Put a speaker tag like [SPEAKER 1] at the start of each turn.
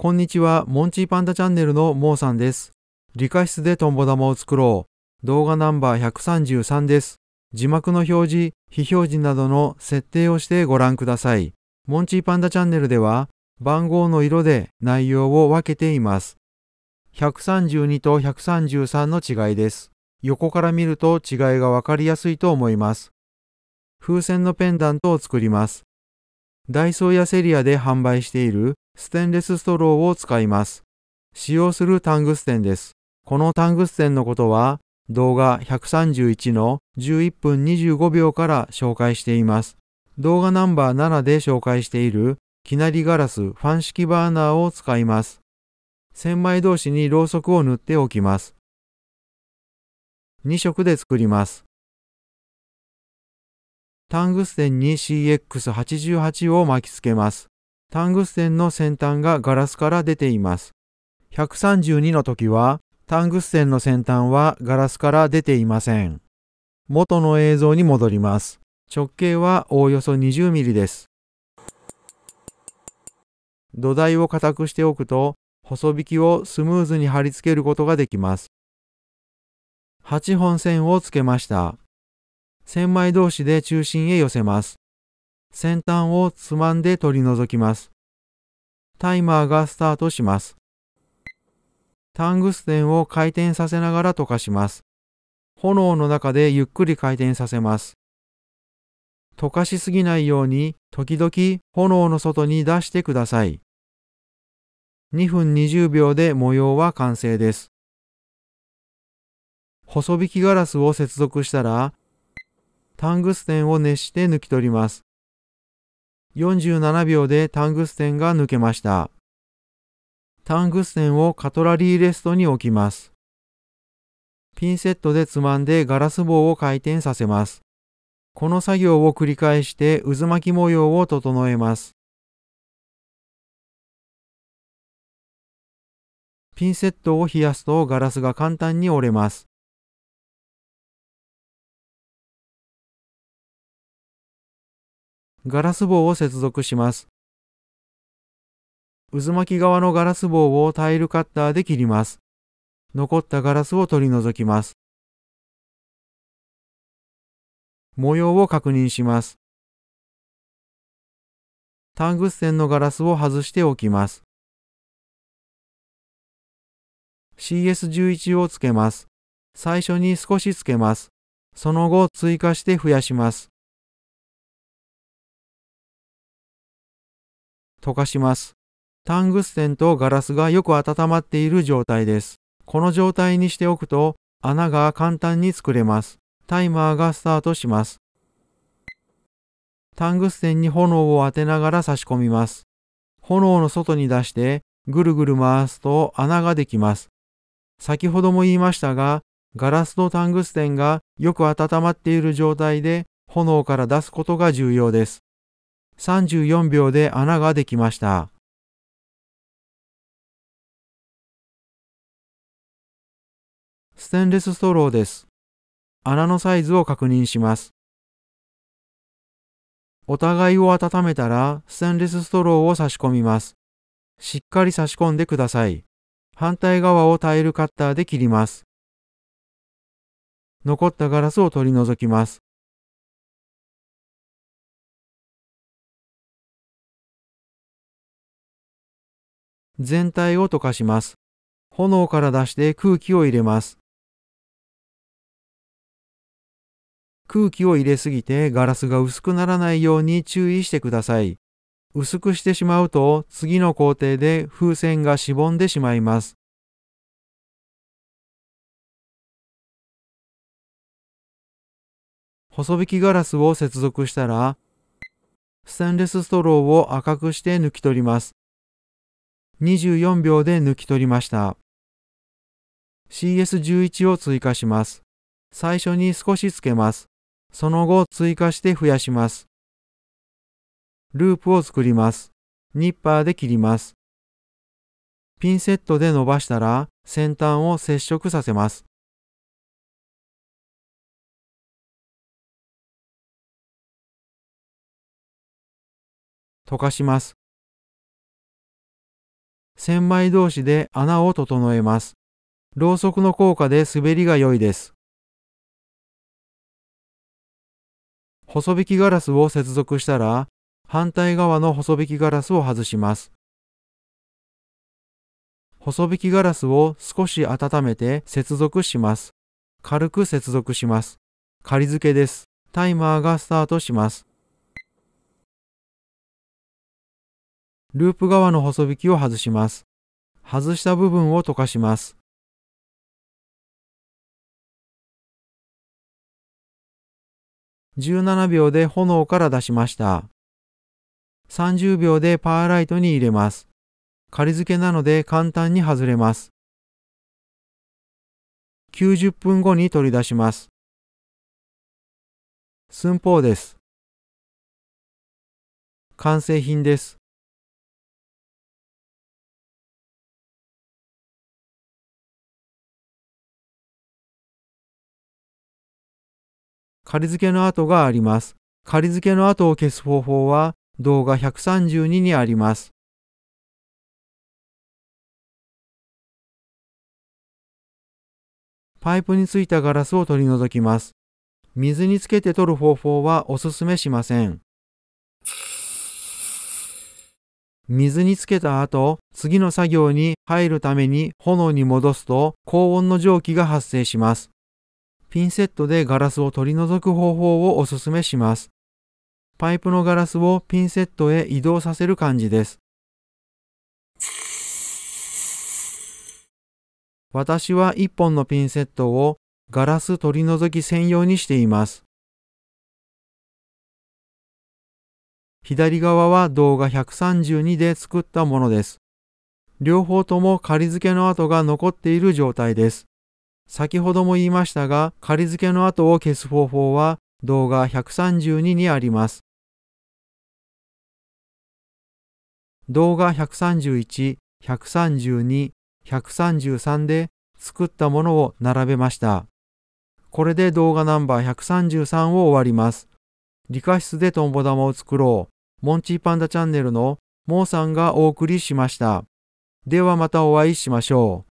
[SPEAKER 1] こんにちは、モンチーパンダチャンネルのモーさんです。理科室でトンボ玉を作ろう。動画ナンバー133です。字幕の表示、非表示などの設定をしてご覧ください。モンチーパンダチャンネルでは、番号の色で内容を分けています。132と133の違いです。横から見ると違いがわかりやすいと思います。風船のペンダントを作ります。ダイソーやセリアで販売しているステンレスストローを使います。使用するタングステンです。このタングステンのことは動画131の11分25秒から紹介しています。動画ナンバー7で紹介しているきなりガラスファン式バーナーを使います。千枚同士にろうそくを塗っておきます。2色で作ります。タングステンに CX88 を巻きつけます。タングステンの先端がガラスから出ています。132の時は、タングステンの先端はガラスから出ていません。元の映像に戻ります。直径はおおよそ2 0ミリです。土台を固くしておくと、細引きをスムーズに貼り付けることができます。8本線をつけました。1000枚同士で中心へ寄せます。先端をつまんで取り除きます。タイマーがスタートします。タングステンを回転させながら溶かします。炎の中でゆっくり回転させます。溶かしすぎないように時々炎の外に出してください。2分20秒で模様は完成です。細引きガラスを接続したら、タングステンを熱して抜き取ります。47秒でタングステンが抜けました。タングステンをカトラリーレストに置きます。ピンセットでつまんでガラス棒を回転させます。この作業を繰り返して渦巻き模様を整えます。
[SPEAKER 2] ピンセットを冷やすとガラスが簡単に折れます。ガラス棒を接続します。渦巻き側
[SPEAKER 1] のガラス棒をタイルカッターで切ります。残ったガラスを取り除きます。
[SPEAKER 2] 模様を確認します。タングステンのガラスを外しておきます。CS11 をつけます。最初に少しつけます。その後追加して増やします。溶かします。タングステン
[SPEAKER 1] とガラスがよく温まっている状態です。この状態にしておくと穴が簡単に作れます。タイマーがスタートします。タングステンに炎を当てながら差し込みます。炎の外に出してぐるぐる回すと穴ができます。先ほども言いましたが、ガラスとタングステンがよく温まっている状態で炎から出すことが重要
[SPEAKER 2] です。34秒で穴ができました。ステンレスストローです。穴のサイズを確認します。
[SPEAKER 1] お互いを温めたら、ステンレスストローを差し込みます。しっかり差し込んでください。反対側をタイルカッターで切ります。
[SPEAKER 2] 残ったガラスを取り除きます。全体を溶かします。炎から出して空気を入れます。
[SPEAKER 1] 空気を入れすぎてガラスが薄くならないように注意してください。薄くしてしまうと次の工程で風船
[SPEAKER 2] がしぼんでしまいます。細引きガラスを接続したら、
[SPEAKER 1] ステンレスストローを赤くして抜き取ります。24秒で抜き取りました。CS11 を追加します。最初に少しつけます。その後追加して増やします。ループを作ります。ニッパーで切ります。
[SPEAKER 2] ピンセットで伸ばしたら先端を接触させます。溶かします。
[SPEAKER 1] 千枚同士で穴を整えます。ろうそくの効果で滑りが良いです。
[SPEAKER 2] 細引きガラスを接続したら、反対側の細引きガラスを外します。
[SPEAKER 1] 細引きガラスを少し温めて接続します。軽く接続します。仮付けです。タイマーがスタートします。
[SPEAKER 2] ループ側の細引きを外します。外した部分を溶かします。17秒で炎から出しま
[SPEAKER 1] した。30秒でパーライトに入れます。仮付けな
[SPEAKER 2] ので簡単に外れます。90分後に取り出します。寸法です。完成品です。仮付けの跡があります。仮付けの跡を消す方法は動画132にあります。パイプについた
[SPEAKER 1] ガラスを取り除きます。水につけて取る方法はおすすめしません。水につけた後、次の作業に入るために炎に戻すと高温の蒸気が発生します。ピンセットでガラスを取り除く方法をおすすめします。パイプのガラスをピンセットへ移動させる感じです。私は1本のピンセットをガラス取り除き専用にしています。左側は動画132で作ったものです。両方とも仮付けの跡が残っている状態です。先ほども言いましたが、仮付けの後を消す方法は動画132にあります。動画131、132、133で作ったものを並べました。これで動画ナンバー133を終わります。理科室でトンボ玉を作ろう。モンチーパンダチャンネルのモーさんがお送りしました。
[SPEAKER 2] ではまたお会いしましょう。